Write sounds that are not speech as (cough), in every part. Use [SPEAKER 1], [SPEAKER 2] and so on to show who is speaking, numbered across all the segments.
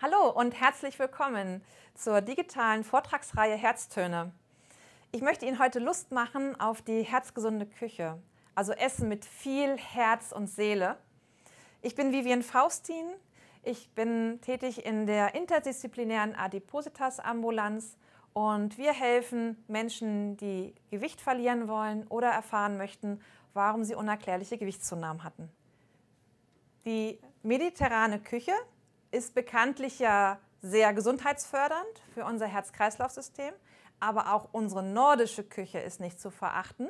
[SPEAKER 1] Hallo und herzlich willkommen zur digitalen Vortragsreihe Herztöne. Ich möchte Ihnen heute Lust machen auf die herzgesunde Küche, also Essen mit viel Herz und Seele. Ich bin Vivian Faustin, ich bin tätig in der interdisziplinären Adipositas-Ambulanz und wir helfen Menschen, die Gewicht verlieren wollen oder erfahren möchten, warum sie unerklärliche Gewichtszunahmen hatten. Die mediterrane Küche ist bekanntlich ja sehr gesundheitsfördernd für unser Herz-Kreislauf-System, aber auch unsere nordische Küche ist nicht zu verachten.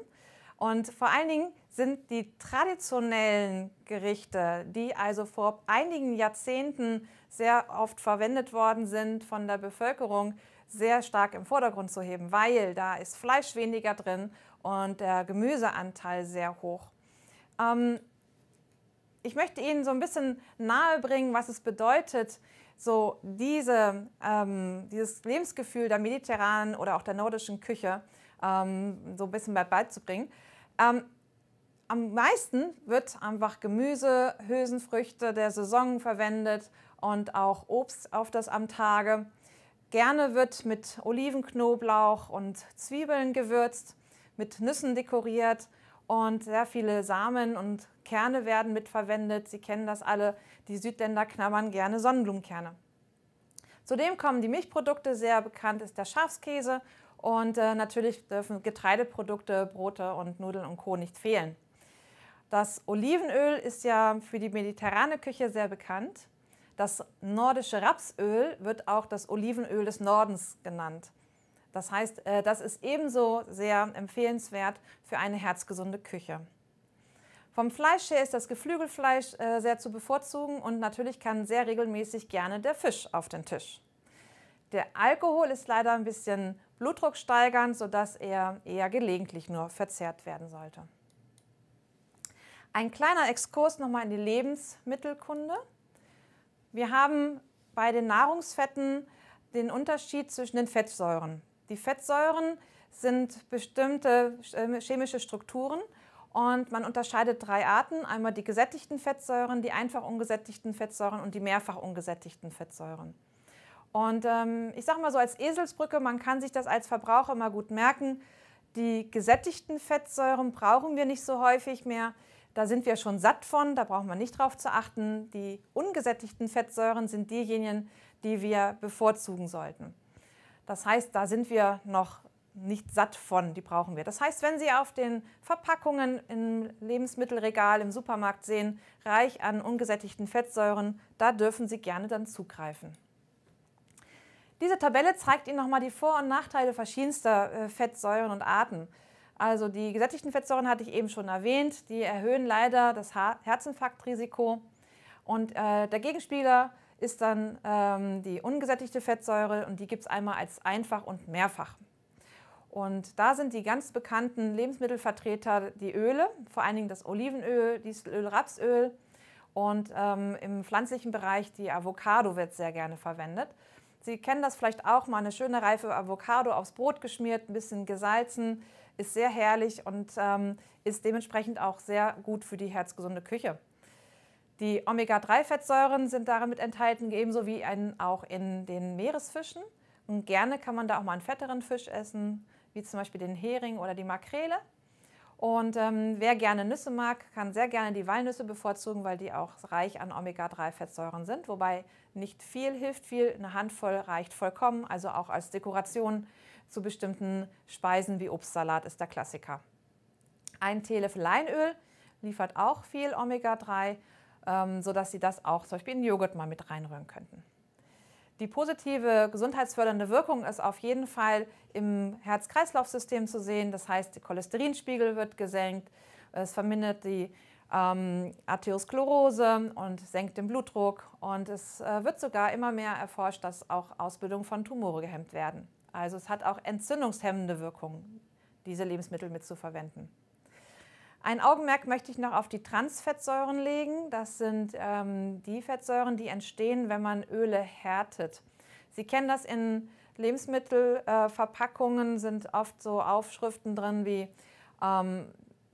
[SPEAKER 1] Und vor allen Dingen sind die traditionellen Gerichte, die also vor einigen Jahrzehnten sehr oft verwendet worden sind von der Bevölkerung, sehr stark im Vordergrund zu heben, weil da ist Fleisch weniger drin und der Gemüseanteil sehr hoch. Ähm, ich möchte Ihnen so ein bisschen nahebringen, was es bedeutet, so diese, ähm, dieses Lebensgefühl der mediterranen oder auch der nordischen Küche ähm, so ein bisschen beizubringen. Ähm, am meisten wird einfach Gemüse, Hülsenfrüchte der Saison verwendet und auch Obst auf das am Tage. Gerne wird mit Olivenknoblauch und Zwiebeln gewürzt, mit Nüssen dekoriert und sehr viele Samen und Kerne werden mitverwendet. Sie kennen das alle. Die Südländer knabbern gerne Sonnenblumenkerne. Zudem kommen die Milchprodukte. Sehr bekannt ist der Schafskäse. Und äh, natürlich dürfen Getreideprodukte, Brote und Nudeln und Co. nicht fehlen. Das Olivenöl ist ja für die mediterrane Küche sehr bekannt. Das nordische Rapsöl wird auch das Olivenöl des Nordens genannt. Das heißt, äh, das ist ebenso sehr empfehlenswert für eine herzgesunde Küche. Vom Fleisch her ist das Geflügelfleisch äh, sehr zu bevorzugen und natürlich kann sehr regelmäßig gerne der Fisch auf den Tisch. Der Alkohol ist leider ein bisschen blutdrucksteigernd, sodass er eher gelegentlich nur verzehrt werden sollte. Ein kleiner Exkurs nochmal in die Lebensmittelkunde. Wir haben bei den Nahrungsfetten den Unterschied zwischen den Fettsäuren. Die Fettsäuren sind bestimmte äh, chemische Strukturen und man unterscheidet drei Arten. Einmal die gesättigten Fettsäuren, die einfach ungesättigten Fettsäuren und die mehrfach ungesättigten Fettsäuren. Und ähm, ich sage mal so als Eselsbrücke, man kann sich das als Verbraucher mal gut merken. Die gesättigten Fettsäuren brauchen wir nicht so häufig mehr. Da sind wir schon satt von, da brauchen wir nicht drauf zu achten. Die ungesättigten Fettsäuren sind diejenigen, die wir bevorzugen sollten. Das heißt, da sind wir noch nicht satt von, die brauchen wir. Das heißt, wenn Sie auf den Verpackungen im Lebensmittelregal, im Supermarkt sehen, reich an ungesättigten Fettsäuren, da dürfen Sie gerne dann zugreifen. Diese Tabelle zeigt Ihnen nochmal die Vor- und Nachteile verschiedenster äh, Fettsäuren und Arten. Also die gesättigten Fettsäuren hatte ich eben schon erwähnt, die erhöhen leider das Herzinfarktrisiko. Und äh, der Gegenspieler ist dann ähm, die ungesättigte Fettsäure und die gibt es einmal als einfach und mehrfach. Und da sind die ganz bekannten Lebensmittelvertreter die Öle, vor allen Dingen das Olivenöl, Dieselöl, Rapsöl und ähm, im pflanzlichen Bereich die Avocado wird sehr gerne verwendet. Sie kennen das vielleicht auch mal, eine schöne reife Avocado aufs Brot geschmiert, ein bisschen gesalzen, ist sehr herrlich und ähm, ist dementsprechend auch sehr gut für die herzgesunde Küche. Die Omega-3-Fettsäuren sind damit enthalten, ebenso wie auch in den Meeresfischen. Und gerne kann man da auch mal einen fetteren Fisch essen wie zum Beispiel den Hering oder die Makrele. Und ähm, wer gerne Nüsse mag, kann sehr gerne die Walnüsse bevorzugen, weil die auch reich an Omega-3-Fettsäuren sind. Wobei nicht viel hilft viel, eine Handvoll reicht vollkommen. Also auch als Dekoration zu bestimmten Speisen wie Obstsalat ist der Klassiker. Ein Teelöffel Leinöl liefert auch viel Omega-3, ähm, sodass Sie das auch zum Beispiel in Joghurt mal mit reinrühren könnten. Die positive gesundheitsfördernde Wirkung ist auf jeden Fall im Herz-Kreislauf-System zu sehen. Das heißt, der Cholesterinspiegel wird gesenkt, es vermindert die ähm, Arteriosklerose und senkt den Blutdruck. Und es äh, wird sogar immer mehr erforscht, dass auch Ausbildung von Tumore gehemmt werden. Also es hat auch entzündungshemmende Wirkung, diese Lebensmittel mitzuverwenden. Ein Augenmerk möchte ich noch auf die Transfettsäuren legen. Das sind ähm, die Fettsäuren, die entstehen, wenn man Öle härtet. Sie kennen das in Lebensmittelverpackungen, äh, sind oft so Aufschriften drin wie ähm,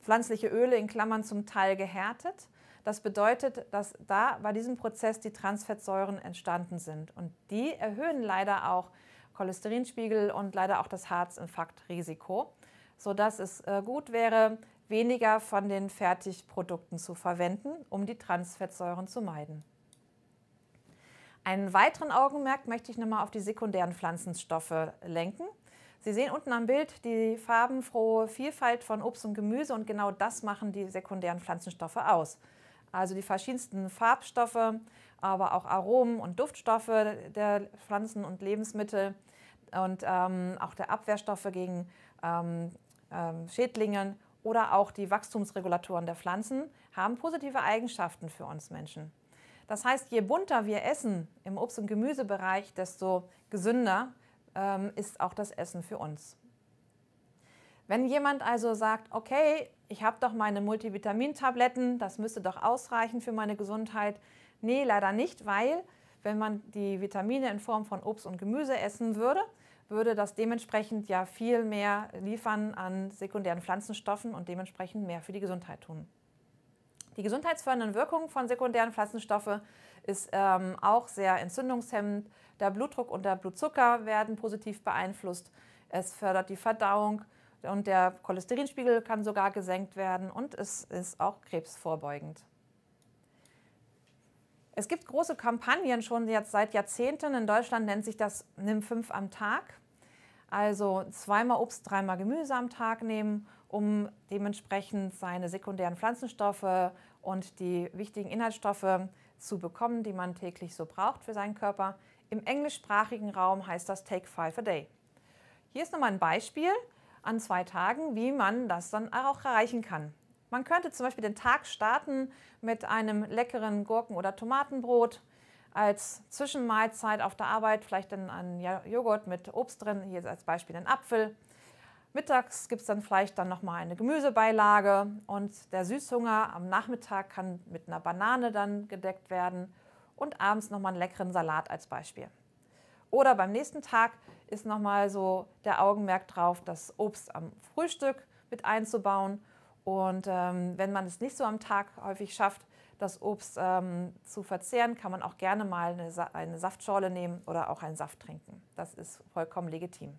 [SPEAKER 1] pflanzliche Öle in Klammern zum Teil gehärtet. Das bedeutet, dass da bei diesem Prozess die Transfettsäuren entstanden sind. Und die erhöhen leider auch Cholesterinspiegel und leider auch das Herzinfarktrisiko, sodass es äh, gut wäre, weniger von den Fertigprodukten zu verwenden, um die Transfettsäuren zu meiden. Einen weiteren Augenmerk möchte ich nochmal auf die sekundären Pflanzenstoffe lenken. Sie sehen unten am Bild die farbenfrohe Vielfalt von Obst und Gemüse und genau das machen die sekundären Pflanzenstoffe aus. Also die verschiedensten Farbstoffe, aber auch Aromen und Duftstoffe der Pflanzen und Lebensmittel und ähm, auch der Abwehrstoffe gegen ähm, ähm, Schädlingen oder auch die Wachstumsregulatoren der Pflanzen haben positive Eigenschaften für uns Menschen. Das heißt, je bunter wir essen im Obst- und Gemüsebereich, desto gesünder ähm, ist auch das Essen für uns. Wenn jemand also sagt, okay, ich habe doch meine Multivitamintabletten, das müsste doch ausreichen für meine Gesundheit. Nee, leider nicht, weil wenn man die Vitamine in Form von Obst und Gemüse essen würde, würde das dementsprechend ja viel mehr liefern an sekundären Pflanzenstoffen und dementsprechend mehr für die Gesundheit tun. Die gesundheitsfördernden Wirkung von sekundären Pflanzenstoffen ist ähm, auch sehr entzündungshemmend. Der Blutdruck und der Blutzucker werden positiv beeinflusst. Es fördert die Verdauung und der Cholesterinspiegel kann sogar gesenkt werden und es ist auch krebsvorbeugend. Es gibt große Kampagnen schon jetzt seit Jahrzehnten. In Deutschland nennt sich das Nimm fünf am Tag. Also zweimal Obst, dreimal Gemüse am Tag nehmen, um dementsprechend seine sekundären Pflanzenstoffe und die wichtigen Inhaltsstoffe zu bekommen, die man täglich so braucht für seinen Körper. Im englischsprachigen Raum heißt das Take Five a Day. Hier ist nochmal ein Beispiel an zwei Tagen, wie man das dann auch erreichen kann. Man könnte zum Beispiel den Tag starten mit einem leckeren Gurken- oder Tomatenbrot. Als Zwischenmahlzeit auf der Arbeit vielleicht dann ein Joghurt mit Obst drin, hier als Beispiel einen Apfel. Mittags gibt es dann vielleicht dann nochmal eine Gemüsebeilage und der Süßhunger am Nachmittag kann mit einer Banane dann gedeckt werden und abends nochmal einen leckeren Salat als Beispiel. Oder beim nächsten Tag ist nochmal so der Augenmerk drauf, das Obst am Frühstück mit einzubauen und ähm, wenn man es nicht so am Tag häufig schafft, das Obst ähm, zu verzehren, kann man auch gerne mal eine, Sa eine Saftschorle nehmen oder auch einen Saft trinken. Das ist vollkommen legitim.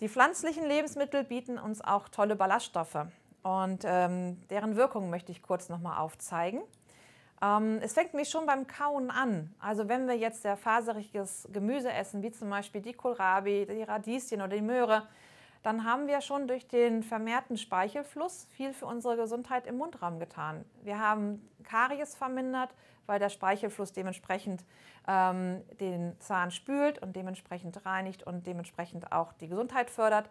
[SPEAKER 1] Die pflanzlichen Lebensmittel bieten uns auch tolle Ballaststoffe und ähm, deren Wirkung möchte ich kurz nochmal aufzeigen. Ähm, es fängt mich schon beim Kauen an. Also wenn wir jetzt sehr faseriges Gemüse essen, wie zum Beispiel die Kohlrabi, die Radieschen oder die Möhre, dann haben wir schon durch den vermehrten Speichelfluss viel für unsere Gesundheit im Mundraum getan. Wir haben Karies vermindert, weil der Speichelfluss dementsprechend ähm, den Zahn spült und dementsprechend reinigt und dementsprechend auch die Gesundheit fördert.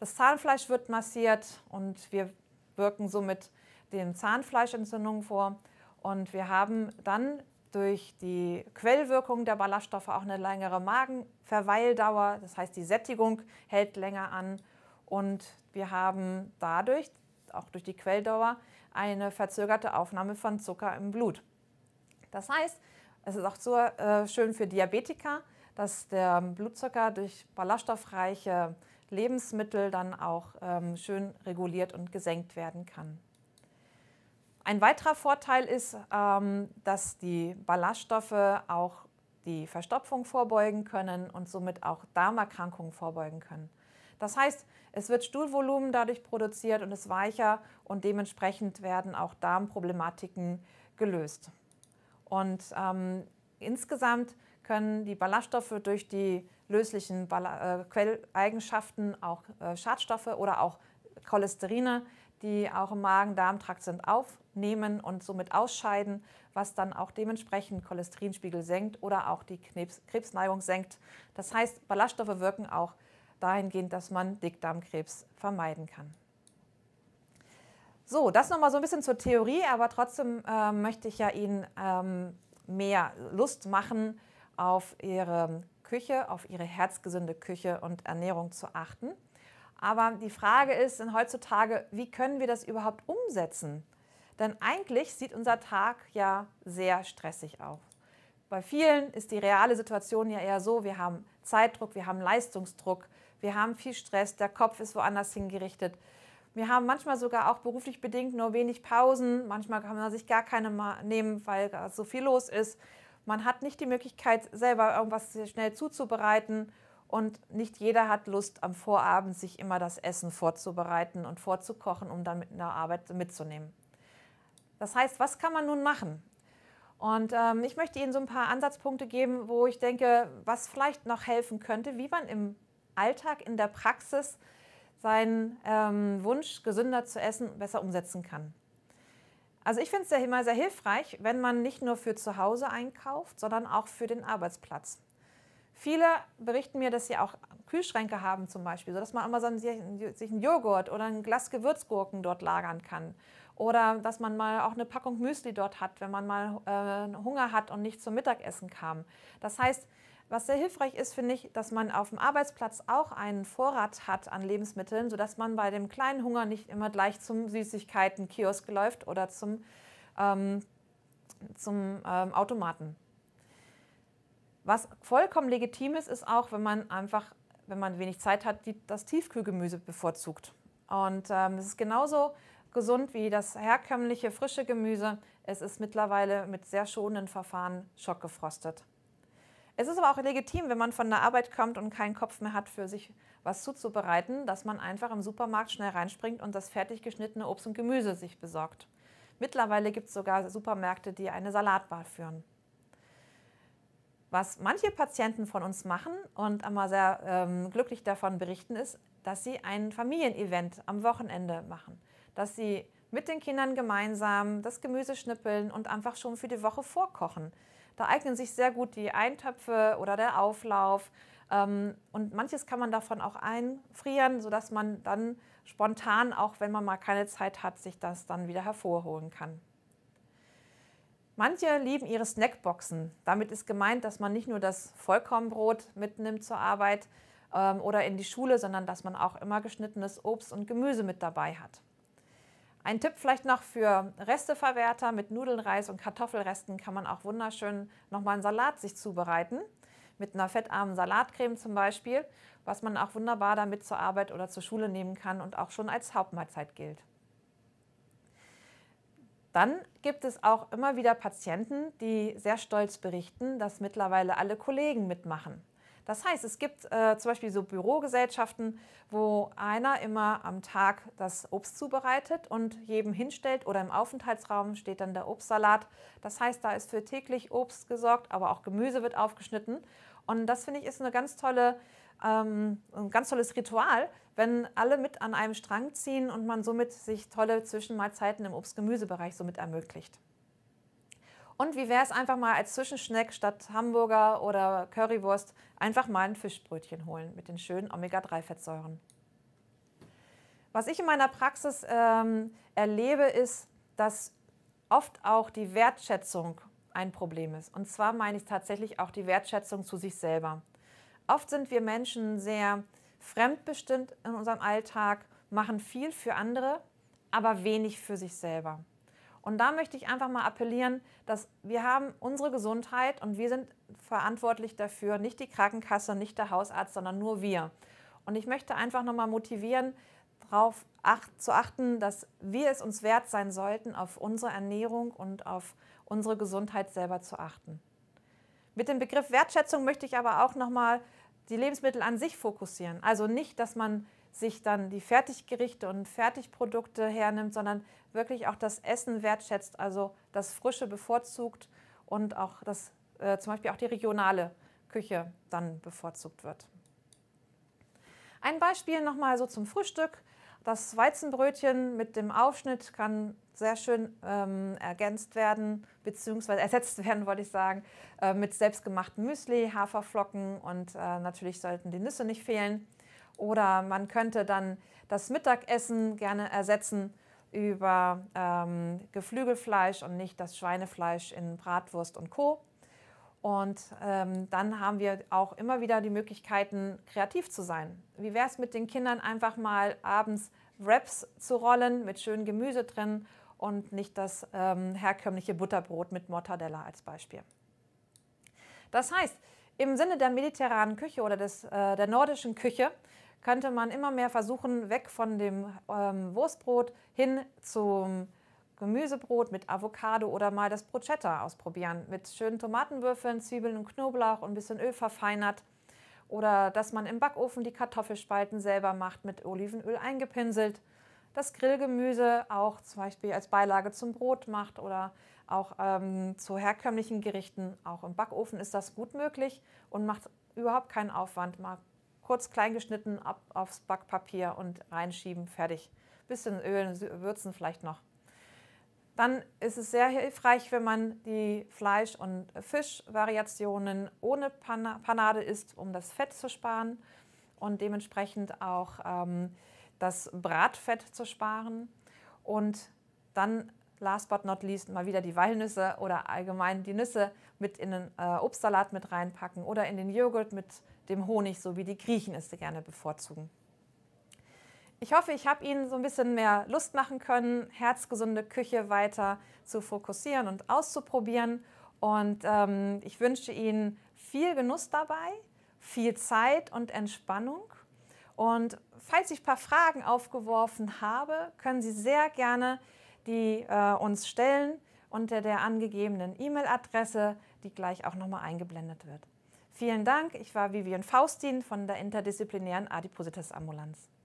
[SPEAKER 1] Das Zahnfleisch wird massiert und wir wirken somit den Zahnfleischentzündungen vor. Und wir haben dann durch die Quellwirkung der Ballaststoffe auch eine längere Magenverweildauer. Das heißt, die Sättigung hält länger an. Und wir haben dadurch, auch durch die Quelldauer, eine verzögerte Aufnahme von Zucker im Blut. Das heißt, es ist auch so äh, schön für Diabetiker, dass der Blutzucker durch ballaststoffreiche Lebensmittel dann auch ähm, schön reguliert und gesenkt werden kann. Ein weiterer Vorteil ist, ähm, dass die Ballaststoffe auch die Verstopfung vorbeugen können und somit auch Darmerkrankungen vorbeugen können. Das heißt, es wird Stuhlvolumen dadurch produziert und ist weicher und dementsprechend werden auch Darmproblematiken gelöst. Und ähm, insgesamt können die Ballaststoffe durch die löslichen Ball äh, Quelleigenschaften, auch äh, Schadstoffe oder auch Cholesterine, die auch im Magen-Darm-Trakt sind, aufnehmen und somit ausscheiden, was dann auch dementsprechend Cholesterinspiegel senkt oder auch die Krebs Krebsneigung senkt. Das heißt, Ballaststoffe wirken auch dahingehend, dass man Dickdarmkrebs vermeiden kann. So, das nochmal so ein bisschen zur Theorie, aber trotzdem äh, möchte ich ja Ihnen ähm, mehr Lust machen, auf Ihre Küche, auf Ihre herzgesunde Küche und Ernährung zu achten. Aber die Frage ist denn heutzutage, wie können wir das überhaupt umsetzen? Denn eigentlich sieht unser Tag ja sehr stressig aus. Bei vielen ist die reale Situation ja eher so, wir haben Zeitdruck, wir haben Leistungsdruck, wir haben viel Stress, der Kopf ist woanders hingerichtet. Wir haben manchmal sogar auch beruflich bedingt nur wenig Pausen. Manchmal kann man sich gar keine nehmen, weil so viel los ist. Man hat nicht die Möglichkeit, selber irgendwas schnell zuzubereiten. Und nicht jeder hat Lust, am Vorabend sich immer das Essen vorzubereiten und vorzukochen, um dann mit einer Arbeit mitzunehmen. Das heißt, was kann man nun machen? Und ähm, ich möchte Ihnen so ein paar Ansatzpunkte geben, wo ich denke, was vielleicht noch helfen könnte, wie man im Alltag, in der Praxis seinen ähm, Wunsch, gesünder zu essen, besser umsetzen kann. Also ich finde es immer sehr hilfreich, wenn man nicht nur für zu Hause einkauft, sondern auch für den Arbeitsplatz. Viele berichten mir, dass sie auch Kühlschränke haben zum Beispiel, sodass man immer so einen, sich einen Joghurt oder ein Glas Gewürzgurken dort lagern kann. Oder dass man mal auch eine Packung Müsli dort hat, wenn man mal äh, Hunger hat und nicht zum Mittagessen kam. Das heißt, was sehr hilfreich ist, finde ich, dass man auf dem Arbeitsplatz auch einen Vorrat hat an Lebensmitteln, sodass man bei dem kleinen Hunger nicht immer gleich zum Süßigkeiten-Kiosk läuft oder zum, ähm, zum ähm, Automaten. Was vollkommen legitim ist, ist auch, wenn man einfach, wenn man wenig Zeit hat, die, das Tiefkühlgemüse bevorzugt. Und ähm, es ist genauso gesund wie das herkömmliche frische Gemüse. Es ist mittlerweile mit sehr schonenden Verfahren schockgefrostet. Es ist aber auch legitim, wenn man von der Arbeit kommt und keinen Kopf mehr hat, für sich was zuzubereiten, dass man einfach im Supermarkt schnell reinspringt und das fertig geschnittene Obst und Gemüse sich besorgt. Mittlerweile gibt es sogar Supermärkte, die eine Salatbar führen. Was manche Patienten von uns machen und einmal sehr ähm, glücklich davon berichten, ist, dass sie ein Familienevent am Wochenende machen. Dass sie mit den Kindern gemeinsam das Gemüse schnippeln und einfach schon für die Woche vorkochen. Da eignen sich sehr gut die Eintöpfe oder der Auflauf. Ähm, und manches kann man davon auch einfrieren, sodass man dann spontan, auch wenn man mal keine Zeit hat, sich das dann wieder hervorholen kann. Manche lieben ihre Snackboxen. Damit ist gemeint, dass man nicht nur das Vollkornbrot mitnimmt zur Arbeit ähm, oder in die Schule, sondern dass man auch immer geschnittenes Obst und Gemüse mit dabei hat. Ein Tipp vielleicht noch für Resteverwerter mit Nudelnreis und Kartoffelresten kann man auch wunderschön nochmal einen Salat sich zubereiten. Mit einer fettarmen Salatcreme zum Beispiel, was man auch wunderbar damit zur Arbeit oder zur Schule nehmen kann und auch schon als Hauptmahlzeit gilt. Dann gibt es auch immer wieder Patienten, die sehr stolz berichten, dass mittlerweile alle Kollegen mitmachen. Das heißt, es gibt äh, zum Beispiel so Bürogesellschaften, wo einer immer am Tag das Obst zubereitet und jedem hinstellt oder im Aufenthaltsraum steht dann der Obstsalat. Das heißt, da ist für täglich Obst gesorgt, aber auch Gemüse wird aufgeschnitten. Und das finde ich ist eine ganz tolle, ähm, ein ganz tolles Ritual, wenn alle mit an einem Strang ziehen und man somit sich tolle Zwischenmahlzeiten im Obst-Gemüsebereich somit ermöglicht. Und wie wäre es einfach mal als Zwischenschneck statt Hamburger oder Currywurst einfach mal ein Fischbrötchen holen mit den schönen Omega-3-Fettsäuren. Was ich in meiner Praxis ähm, erlebe, ist, dass oft auch die Wertschätzung ein Problem ist. Und zwar meine ich tatsächlich auch die Wertschätzung zu sich selber. Oft sind wir Menschen sehr fremdbestimmt in unserem Alltag, machen viel für andere, aber wenig für sich selber. Und da möchte ich einfach mal appellieren, dass wir haben unsere Gesundheit und wir sind verantwortlich dafür, nicht die Krankenkasse, nicht der Hausarzt, sondern nur wir. Und ich möchte einfach nochmal motivieren, darauf acht, zu achten, dass wir es uns wert sein sollten, auf unsere Ernährung und auf unsere Gesundheit selber zu achten. Mit dem Begriff Wertschätzung möchte ich aber auch nochmal mal die Lebensmittel an sich fokussieren. Also nicht, dass man sich dann die Fertiggerichte und Fertigprodukte hernimmt, sondern wirklich auch das Essen wertschätzt, also das Frische bevorzugt und auch das, äh, zum Beispiel auch die regionale Küche dann bevorzugt wird. Ein Beispiel nochmal so zum Frühstück. Das Weizenbrötchen mit dem Aufschnitt kann sehr schön ähm, ergänzt werden, beziehungsweise (laughs) ersetzt werden, wollte ich sagen, äh, mit selbstgemachten Müsli, Haferflocken und äh, natürlich sollten die Nüsse nicht fehlen. Oder man könnte dann das Mittagessen gerne ersetzen über ähm, Geflügelfleisch und nicht das Schweinefleisch in Bratwurst und Co. Und ähm, dann haben wir auch immer wieder die Möglichkeiten, kreativ zu sein. Wie wäre es mit den Kindern einfach mal abends Wraps zu rollen mit schönem Gemüse drin und nicht das ähm, herkömmliche Butterbrot mit Mortadella als Beispiel. Das heißt, im Sinne der mediterranen Küche oder des, äh, der nordischen Küche könnte man immer mehr versuchen, weg von dem ähm, Wurstbrot hin zum Gemüsebrot mit Avocado oder mal das Bruschetta ausprobieren. Mit schönen Tomatenwürfeln, Zwiebeln und Knoblauch und ein bisschen Öl verfeinert. Oder dass man im Backofen die Kartoffelspalten selber macht, mit Olivenöl eingepinselt. Das Grillgemüse auch zum Beispiel als Beilage zum Brot macht oder auch ähm, zu herkömmlichen Gerichten. Auch im Backofen ist das gut möglich und macht überhaupt keinen Aufwand. Mal kurz kleingeschnitten ab aufs Backpapier und reinschieben, fertig. Bisschen Öl, würzen vielleicht noch dann ist es sehr hilfreich, wenn man die Fleisch- und Fischvariationen ohne Panade isst, um das Fett zu sparen und dementsprechend auch ähm, das Bratfett zu sparen. Und dann, last but not least, mal wieder die Walnüsse oder allgemein die Nüsse mit in den äh, Obstsalat mit reinpacken oder in den Joghurt mit dem Honig, so wie die Griechen es gerne bevorzugen. Ich hoffe, ich habe Ihnen so ein bisschen mehr Lust machen können, herzgesunde Küche weiter zu fokussieren und auszuprobieren. Und ähm, ich wünsche Ihnen viel Genuss dabei, viel Zeit und Entspannung. Und falls ich ein paar Fragen aufgeworfen habe, können Sie sehr gerne die äh, uns stellen unter der angegebenen E-Mail-Adresse, die gleich auch nochmal eingeblendet wird. Vielen Dank, ich war Vivian Faustin von der interdisziplinären Adipositas-Ambulanz.